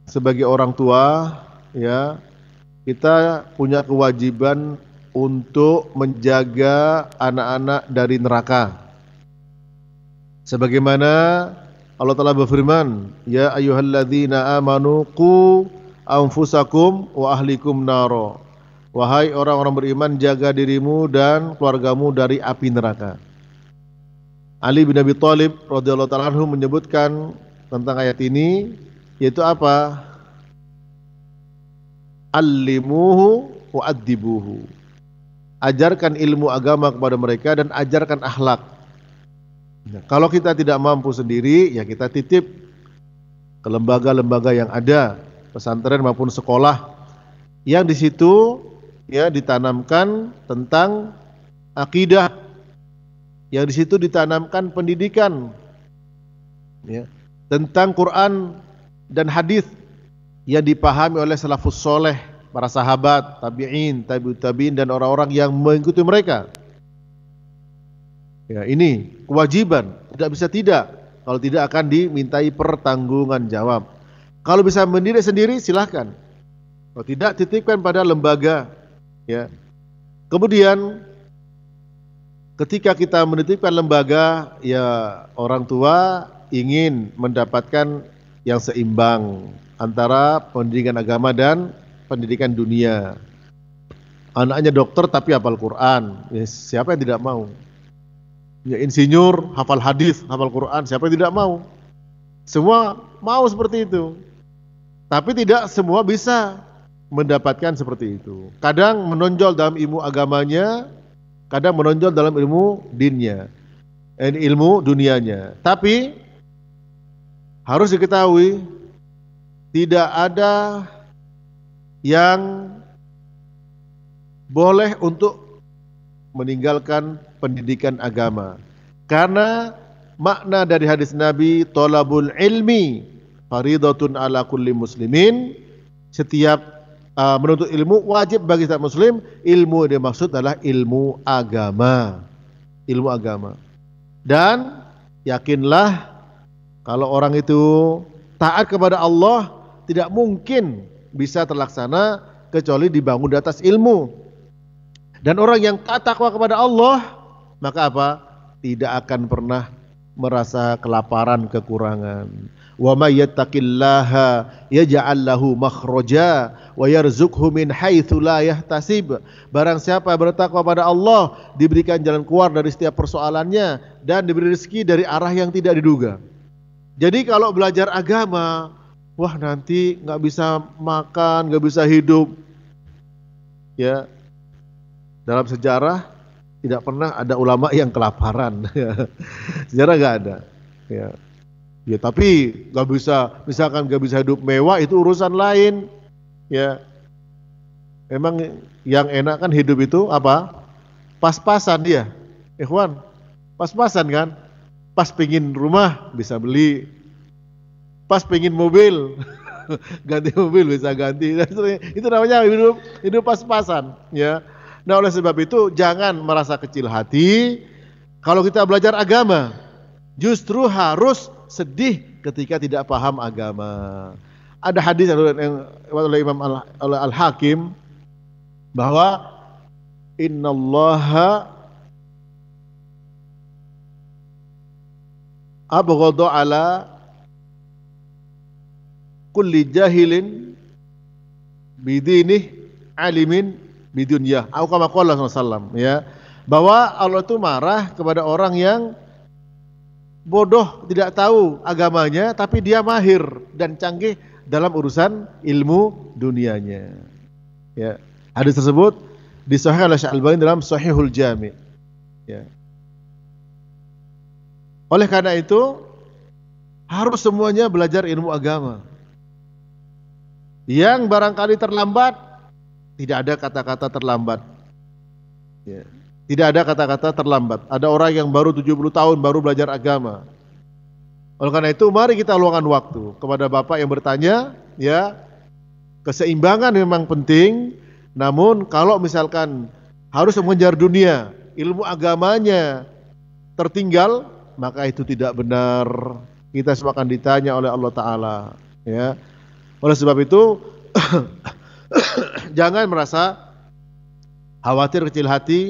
sebagai orang tua ya kita punya kewajiban untuk menjaga anak-anak dari neraka. Sebagaimana Allah telah berfirman, "Ya ayuhalladzina amanu ku anfusakum wa ahlikum naro." Wahai orang-orang beriman, jaga dirimu dan keluargamu dari api neraka. Ali bin Abi Thalib radhiyallahu taala anhu menyebutkan tentang ayat ini yaitu apa? Alimuhu wa adibuhu. Ajarkan ilmu agama kepada mereka dan ajarkan akhlak. Ya, kalau kita tidak mampu sendiri, ya kita titip ke lembaga-lembaga yang ada, pesantren maupun sekolah yang di situ ya ditanamkan tentang akidah yang di situ ditanamkan pendidikan ya tentang Quran dan hadis yang dipahami oleh salafus soleh para sahabat, tabi'in, tabi'ut tabi'in dan orang-orang yang mengikuti mereka. Ya, ini kewajiban, tidak bisa tidak. Kalau tidak akan dimintai pertanggungan jawab. Kalau bisa mendidik sendiri silahkan. Kalau tidak titipkan pada lembaga Ya. Kemudian ketika kita menitipkan lembaga, ya orang tua ingin mendapatkan yang seimbang antara pendidikan agama dan pendidikan dunia. Anaknya dokter tapi hafal Quran, ya, siapa yang tidak mau? Ya insinyur, hafal hadis, hafal Quran, siapa yang tidak mau? Semua mau seperti itu. Tapi tidak semua bisa mendapatkan seperti itu. Kadang menonjol dalam ilmu agamanya, kadang menonjol dalam ilmu dinnya, dan eh, ilmu dunianya. Tapi harus diketahui tidak ada yang boleh untuk meninggalkan pendidikan agama. Karena makna dari hadis Nabi tolabul ilmi faridatun ala kulli muslimin setiap uh, menuntut ilmu wajib bagi setiap muslim. Ilmu yang dimaksud adalah ilmu agama. Ilmu agama. Dan yakinlah kalau orang itu taat kepada Allah tidak mungkin bisa terlaksana kecuali dibangun di atas ilmu. Dan orang yang taat takwa kepada Allah maka apa? Tidak akan pernah merasa kelaparan, kekurangan. Wa may yattaqillaha yaj'al lahu makhraja wa yarzuqhu min haitsu la yahtasib. Barang siapa bertakwa pada Allah, diberikan jalan keluar dari setiap persoalannya dan diberi rezeki dari arah yang tidak diduga. Jadi kalau belajar agama, wah nanti nggak bisa makan, nggak bisa hidup. Ya. Dalam sejarah tidak pernah ada ulama yang kelaparan. Sejarah gak ada. Ya. Ya tapi gak bisa, misalkan gak bisa hidup mewah itu urusan lain. Ya emang yang enak kan hidup itu apa? Pas-pasan dia. Ikhwan, pas-pasan kan? Pas pingin rumah bisa beli. Pas pingin mobil, ganti mobil bisa ganti. Itu namanya hidup hidup pas-pasan, ya. Nah oleh sebab itu jangan merasa kecil hati kalau kita belajar agama. Justru harus sedih ketika tidak paham agama. Ada hadis yang oleh Imam Al, Hakim bahwa innallaha abghadu ala kulli jahilin bidinih alimin bidunya au kama qala sallam ya bahwa Allah itu marah kepada orang yang bodoh tidak tahu agamanya tapi dia mahir dan canggih dalam urusan ilmu dunianya ya hadis tersebut disahihkan oleh bain dalam Sahihul Jami ya oleh karena itu harus semuanya belajar ilmu agama yang barangkali terlambat tidak ada kata-kata terlambat. Ya. Tidak ada kata-kata terlambat. Ada orang yang baru 70 tahun baru belajar agama. Oleh karena itu mari kita luangkan waktu kepada Bapak yang bertanya, ya. Keseimbangan memang penting, namun kalau misalkan harus mengejar dunia, ilmu agamanya tertinggal, maka itu tidak benar. Kita semua akan ditanya oleh Allah taala, ya. Oleh sebab itu jangan merasa khawatir kecil hati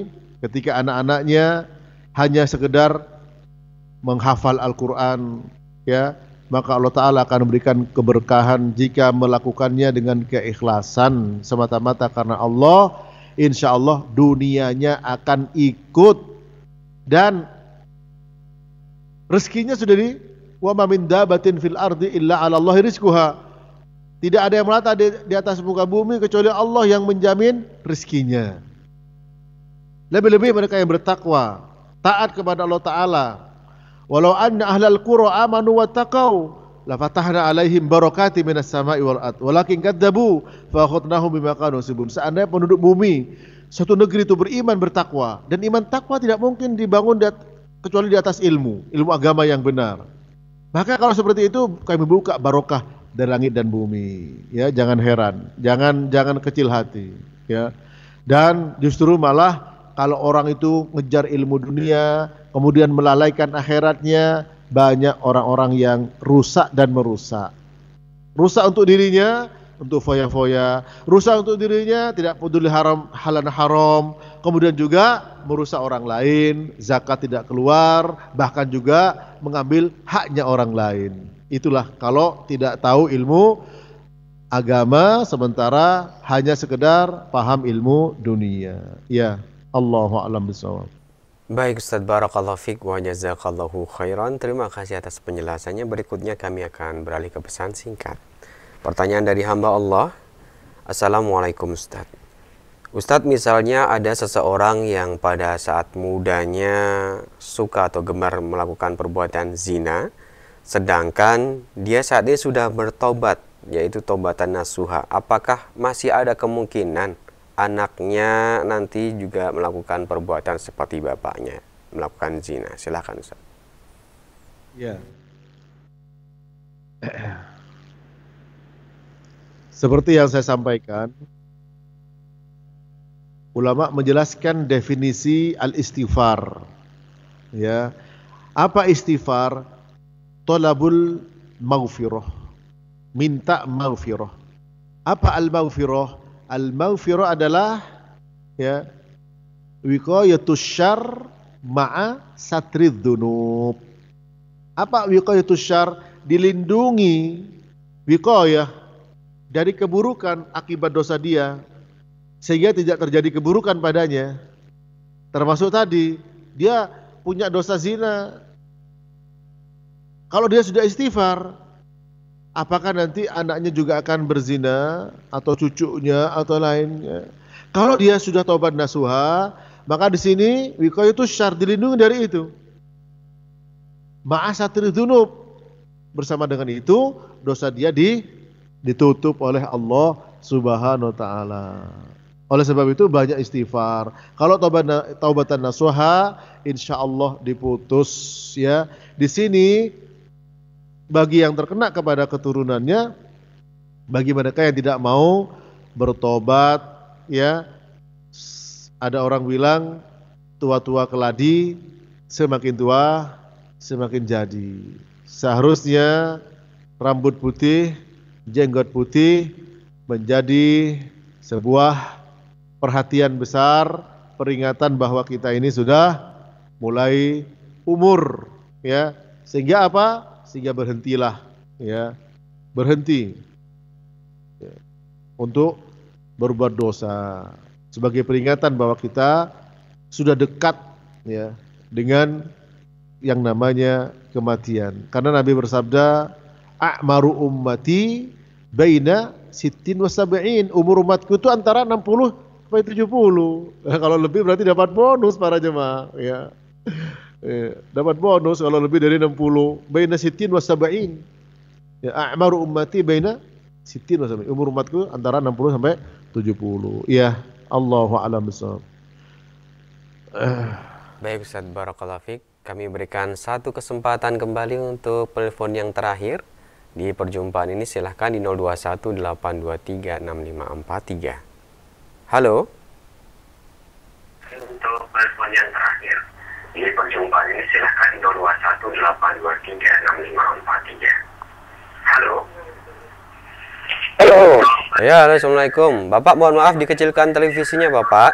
ketika anak-anaknya hanya sekedar menghafal Al-Qur'an ya maka Allah taala akan memberikan keberkahan jika melakukannya dengan keikhlasan semata-mata karena Allah insya Allah dunianya akan ikut dan rezekinya sudah di wa ma min dabatin fil ardi illa 'ala Allahi rizquha tidak ada yang melata di, di atas muka bumi kecuali Allah yang menjamin rizkinya. Lebih-lebih mereka yang bertakwa, taat kepada Allah Ta'ala. Walau anna ahlal qura amanu wa taqaw la fatahna alaihim barakati minas sama'i wal ard walakin kadzabu fa akhadnahum bima kanu sibun seandainya penduduk bumi suatu negeri itu beriman bertakwa dan iman takwa tidak mungkin dibangun di kecuali di atas ilmu ilmu agama yang benar maka kalau seperti itu kami buka barokah dari langit dan bumi. Ya, jangan heran, jangan jangan kecil hati, ya. Dan justru malah kalau orang itu ngejar ilmu dunia, kemudian melalaikan akhiratnya, banyak orang-orang yang rusak dan merusak. Rusak untuk dirinya, untuk foya-foya, rusak untuk dirinya, tidak peduli haram halan haram, kemudian juga merusak orang lain, zakat tidak keluar, bahkan juga mengambil haknya orang lain. Itulah kalau tidak tahu ilmu agama sementara hanya sekedar paham ilmu dunia. Ya, Allahu a'lam bishawab. Baik Ustaz Barakallahu Fik wa Jazakallahu Khairan Terima kasih atas penjelasannya Berikutnya kami akan beralih ke pesan singkat Pertanyaan dari hamba Allah Assalamualaikum Ustaz Ustaz misalnya ada seseorang yang pada saat mudanya suka atau gemar melakukan perbuatan zina Sedangkan dia saat ini sudah bertobat, yaitu tobatan nasuha. Apakah masih ada kemungkinan anaknya nanti juga melakukan perbuatan seperti bapaknya, melakukan zina? Silahkan Ustaz. Ya. Seperti yang saya sampaikan, ulama menjelaskan definisi al-istighfar. Ya. Apa istighfar? Tolabul maghfirah. Minta maghfirah. Apa al-maghfirah? Al-maghfirah adalah ya wiqayatus syarr ma'a satrid dunub. Apa wiqayatus syarr? Dilindungi wiqayah dari keburukan akibat dosa dia sehingga tidak terjadi keburukan padanya. Termasuk tadi dia punya dosa zina, kalau dia sudah istighfar, apakah nanti anaknya juga akan berzina atau cucunya atau lainnya? Kalau dia sudah taubat nasuha, maka di sini wiko itu syar dilindungi dari itu. Ma'asatir dunub. Bersama dengan itu, dosa dia di, ditutup oleh Allah subhanahu wa ta'ala. Oleh sebab itu banyak istighfar. Kalau taubat taubatan nasuha, insya Allah diputus ya. Di sini bagi yang terkena kepada keturunannya bagi mereka yang tidak mau bertobat ya ada orang bilang tua-tua keladi semakin tua semakin jadi seharusnya rambut putih jenggot putih menjadi sebuah perhatian besar peringatan bahwa kita ini sudah mulai umur ya sehingga apa sehingga berhentilah ya berhenti ya, untuk berbuat dosa sebagai peringatan bahwa kita sudah dekat ya dengan yang namanya kematian karena Nabi bersabda Akmaru ummati baina sitin wasabain umur umatku itu antara 60 sampai 70 nah, kalau lebih berarti dapat bonus para jemaah ya eh, dapat bonus kalau lebih dari 60 baina sitin wa sab'in ya a'maru ummati baina sitin wa sab'in umur umatku antara 60 sampai 70 ya Allahu a'lam bissawab eh. baik Ustaz barakallahu fiik kami berikan satu kesempatan kembali untuk telepon yang terakhir di perjumpaan ini silahkan di 0218236543. Halo. Untuk telepon yang terakhir. Ini perjumpaan ini silahkan 6543 Halo. Halo. Ya, Assalamualaikum. Bapak mohon maaf dikecilkan televisinya, Bapak.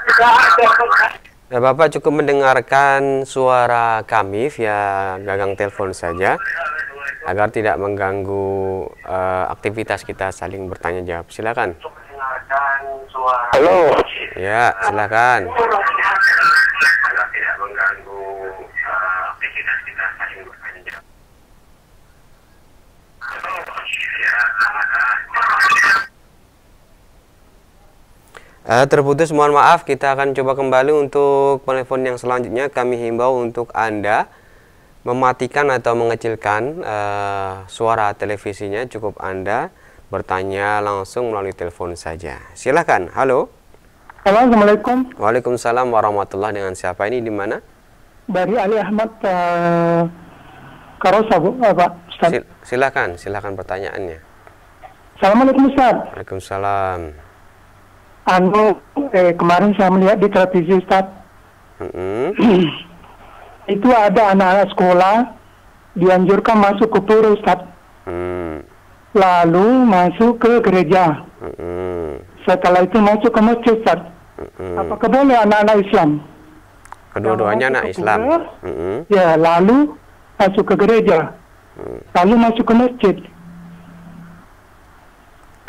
Nah, Bapak cukup mendengarkan suara kami via gagang telepon saja agar tidak mengganggu uh, aktivitas kita saling bertanya jawab. Silakan. Halo. Ya, silakan. Eh, terputus mohon maaf kita akan coba kembali untuk telepon yang selanjutnya kami himbau untuk Anda mematikan atau mengecilkan uh, suara televisinya cukup Anda bertanya langsung melalui telepon saja. Silahkan. Halo. Halo, Assalamualaikum. Waalaikumsalam warahmatullah dengan siapa ini di mana? Dari Ali Ahmad uh, Karosa, Bu, uh, Pak Sil silakan, silakan pertanyaannya. Assalamualaikum Ustaz. Waalaikumsalam anu eh, kemarin saya melihat di televisi Ustaz mm-hmm. itu ada anak-anak sekolah dianjurkan masuk ke pura Ustaz mm. lalu masuk ke gereja mm. setelah itu masuk ke masjid Ustaz mm. apakah boleh anak-anak Islam kedua-duanya anak Islam pura, mm-hmm. ya lalu masuk ke gereja mm. lalu masuk ke masjid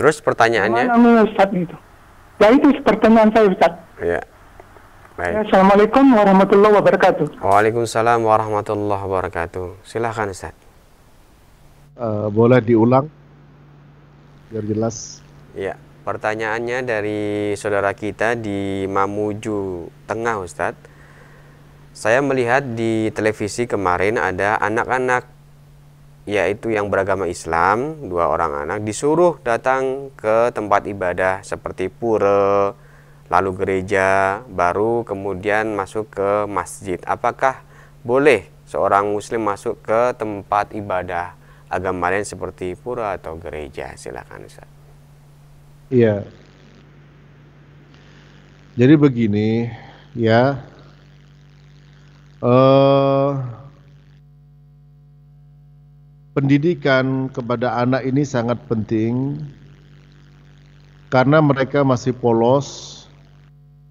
Terus pertanyaannya? Mana Ustaz gitu? Ya itu pertanyaan saya Ustaz. Ya. Baik. Ya, Assalamualaikum warahmatullahi wabarakatuh. Waalaikumsalam warahmatullahi wabarakatuh. Silahkan Ustaz. Uh, boleh diulang biar jelas. Ya, pertanyaannya dari saudara kita di Mamuju Tengah Ustadz. Saya melihat di televisi kemarin ada anak-anak yaitu yang beragama Islam, dua orang anak disuruh datang ke tempat ibadah seperti pura, lalu gereja, baru kemudian masuk ke masjid. Apakah boleh seorang muslim masuk ke tempat ibadah agama lain seperti pura atau gereja? Silakan Ustaz. Iya. Jadi begini, ya. Eh uh pendidikan kepada anak ini sangat penting karena mereka masih polos.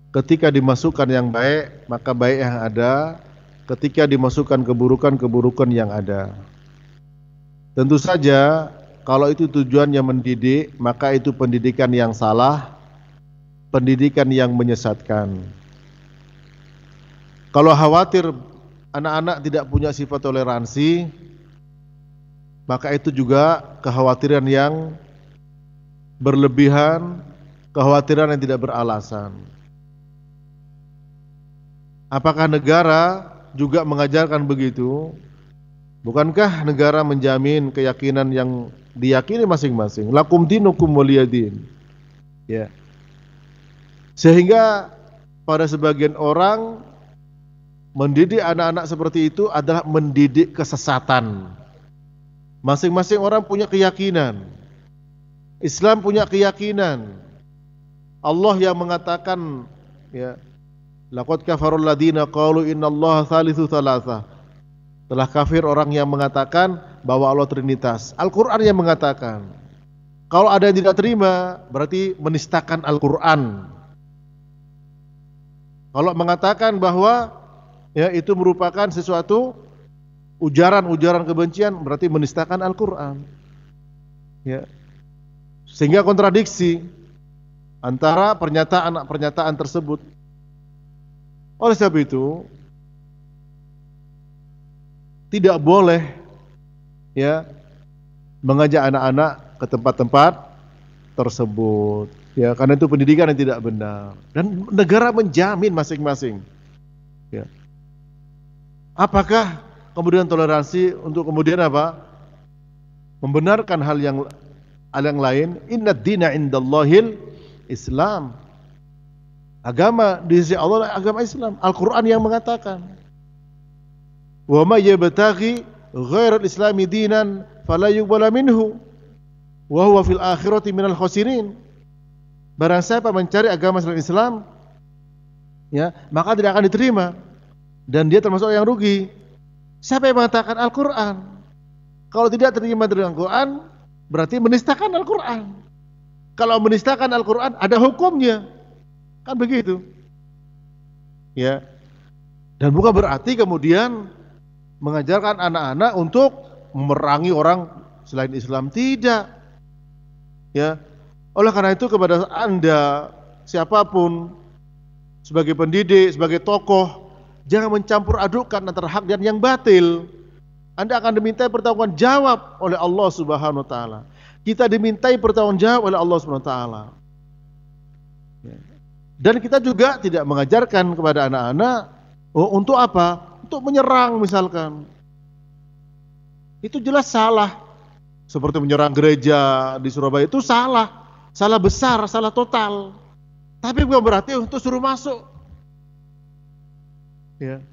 Ketika dimasukkan yang baik, maka baik yang ada. Ketika dimasukkan keburukan, keburukan yang ada. Tentu saja, kalau itu tujuannya mendidik, maka itu pendidikan yang salah, pendidikan yang menyesatkan. Kalau khawatir anak-anak tidak punya sifat toleransi, maka itu juga kekhawatiran yang berlebihan, kekhawatiran yang tidak beralasan. Apakah negara juga mengajarkan begitu? Bukankah negara menjamin keyakinan yang diyakini masing-masing? Lakum dinukum waliyadin. Ya. Sehingga pada sebagian orang mendidik anak-anak seperti itu adalah mendidik kesesatan. Masing-masing orang punya keyakinan. Islam punya keyakinan. Allah yang mengatakan ya laqad kafarul ladina qalu innallaha thalithu thalatha. Telah kafir orang yang mengatakan bahwa Allah Trinitas. Al-Qur'an yang mengatakan. Kalau ada yang tidak terima berarti menistakan Al-Qur'an. Kalau mengatakan bahwa ya itu merupakan sesuatu ujaran-ujaran kebencian berarti menistakan Al-Qur'an. Ya. Sehingga kontradiksi antara pernyataan-pernyataan tersebut. Oleh sebab itu, tidak boleh ya mengajak anak-anak ke tempat-tempat tersebut. Ya, karena itu pendidikan yang tidak benar dan negara menjamin masing-masing. Ya. Apakah kemudian toleransi untuk kemudian apa? Membenarkan hal yang hal yang lain. Inna dina indallahil Islam. Agama di sisi Allah agama Islam. Al-Quran yang mengatakan. Wa ma yabtaghi ghairal islami dinan fala yuqbala minhu wa huwa fil akhirati minal khasirin. Barang siapa mencari agama selain Islam, ya, maka tidak akan diterima dan dia termasuk yang rugi. Siapa yang mengatakan Al-Quran? Kalau tidak terima dari Al-Quran, berarti menistakan Al-Quran. Kalau menistakan Al-Quran, ada hukumnya. Kan begitu. Ya. Dan bukan berarti kemudian mengajarkan anak-anak untuk memerangi orang selain Islam. Tidak. Ya. Oleh karena itu kepada Anda, siapapun, sebagai pendidik, sebagai tokoh, Jangan mencampur adukkan antara hak dan yang batil. Anda akan dimintai pertanggungan jawab oleh Allah Subhanahu wa taala. Kita dimintai pertanggungan jawab oleh Allah Subhanahu wa taala. Ya. Dan kita juga tidak mengajarkan kepada anak-anak oh, untuk apa? Untuk menyerang misalkan. Itu jelas salah. Seperti menyerang gereja di Surabaya itu salah. Salah besar, salah total. Tapi bukan berarti untuk suruh masuk ya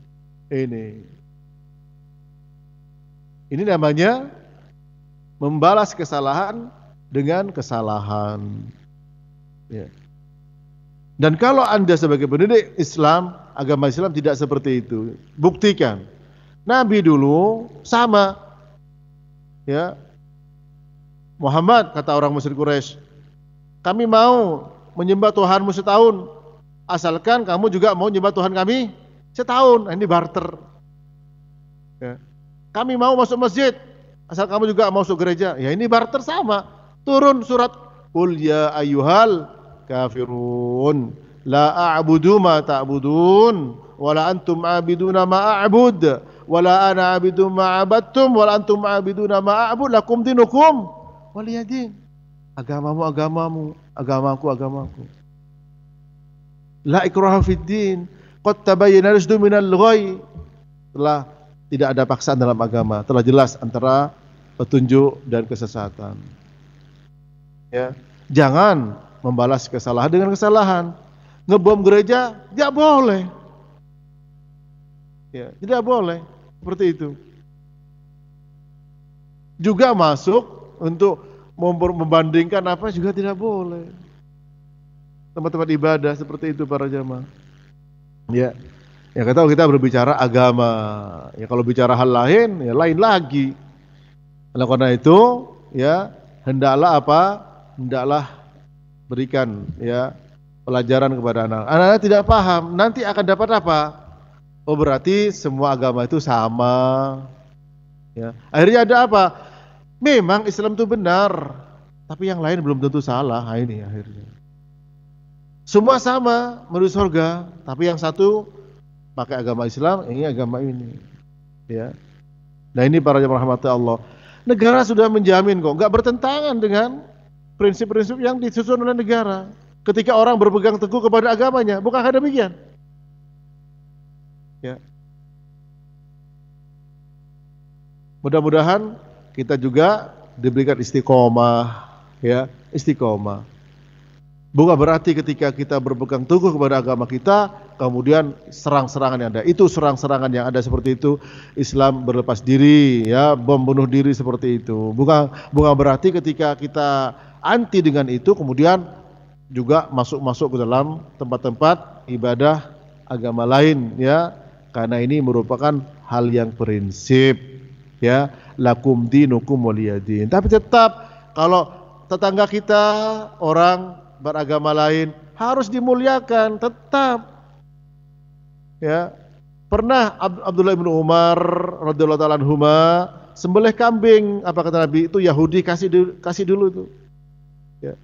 ini ini namanya membalas kesalahan dengan kesalahan ya. dan kalau anda sebagai pendidik Islam agama Islam tidak seperti itu buktikan Nabi dulu sama ya Muhammad kata orang musyrik Quraisy kami mau menyembah Tuhanmu setahun asalkan kamu juga mau menyembah Tuhan kami Setahun, ini barter. Ya. Kami mau masuk masjid, asal kamu juga mau masuk gereja. Ya ini barter sama. Turun surat kul ya ayuhal kafirun la a'budu ma ta'budun wala antum abiduna ma a'bud wala ana abidu ma abattum wala antum abiduna ma a'bud lakum dinukum waliyadin agamamu agamamu agamaku agamaku la ikraha fid din qad tabayyana rusdu minal ghai telah tidak ada paksaan dalam agama telah jelas antara petunjuk dan kesesatan ya jangan membalas kesalahan dengan kesalahan ngebom gereja tidak boleh ya tidak boleh seperti itu juga masuk untuk membandingkan apa juga tidak boleh tempat-tempat ibadah seperti itu para jamaah Ya. Ya kita kita berbicara agama. Ya kalau bicara hal lain ya lain lagi. Oleh karena itu ya hendaklah apa? Hendaklah berikan ya pelajaran kepada anak. Anak-anak tidak paham, nanti akan dapat apa? Oh berarti semua agama itu sama. Ya. Akhirnya ada apa? Memang Islam itu benar, tapi yang lain belum tentu salah. Nah, ini akhirnya. Semua sama menuju surga, tapi yang satu pakai agama Islam, ini agama ini. Ya. Nah, ini para jemaah rahmat Allah. Negara sudah menjamin kok, nggak bertentangan dengan prinsip-prinsip yang disusun oleh negara. Ketika orang berpegang teguh kepada agamanya, bukan bukankah demikian? Ya. Mudah-mudahan kita juga diberikan istiqomah, ya, istiqomah. Bukan berarti ketika kita berpegang teguh kepada agama kita, kemudian serang-serangan yang ada. Itu serang-serangan yang ada seperti itu Islam berlepas diri, ya, bom bunuh diri seperti itu. Bukan bukan berarti ketika kita anti dengan itu kemudian juga masuk-masuk ke dalam tempat-tempat ibadah agama lain, ya. Karena ini merupakan hal yang prinsip, ya. Lakum dinukum waliyadin. Tapi tetap kalau tetangga kita orang beragama lain harus dimuliakan tetap. Ya. Pernah Abdullah bin Umar radhiyallahu taala anhuma sembelih kambing, apa kata Nabi? Itu Yahudi kasih dulu, kasih dulu itu. Ya.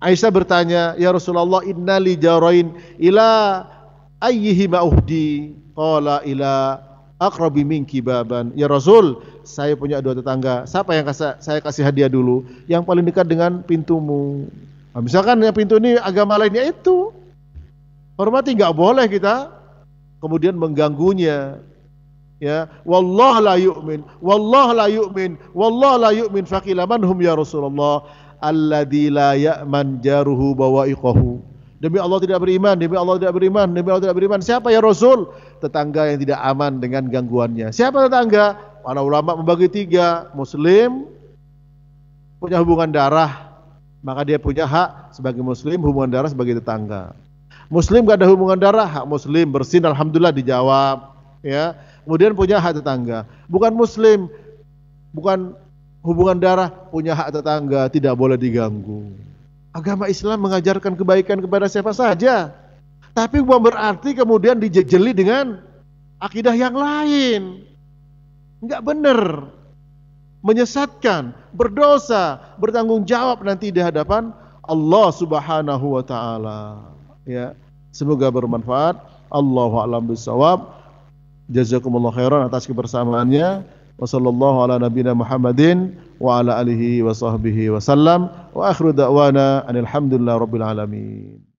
Aisyah bertanya, "Ya Rasulullah, inna li jarain ila ayyihi ma'uhdi?" Qala ila akrabi minki baban. Ya Rasul, saya punya dua tetangga. Siapa yang kasih, saya kasih hadiah dulu? Yang paling dekat dengan pintumu. Nah, misalkan ya pintu ini agama lainnya itu hormati nggak boleh kita kemudian mengganggunya ya wallah la yu'min wallah la yu'min wallah la yu'min faqila manhum ya Rasulullah alladzi la ya'man jaruhu bawa'iqahu demi Allah tidak beriman demi Allah tidak beriman demi Allah tidak beriman siapa ya Rasul tetangga yang tidak aman dengan gangguannya siapa tetangga para ulama membagi tiga muslim punya hubungan darah maka dia punya hak sebagai muslim hubungan darah sebagai tetangga. Muslim gak ada hubungan darah, hak muslim bersin alhamdulillah dijawab ya. Kemudian punya hak tetangga. Bukan muslim, bukan hubungan darah punya hak tetangga tidak boleh diganggu. Agama Islam mengajarkan kebaikan kepada siapa saja. Tapi bukan berarti kemudian dijejeli dengan akidah yang lain. Enggak benar menyesatkan, berdosa, bertanggung jawab nanti di hadapan Allah Subhanahu wa taala. Ya. Semoga bermanfaat. Allahu a'lam bissawab. Jazakumullah khairan atas kebersamaannya. Wassallallahu ala Wabarakatuh. Muhammadin wa ala wasallam.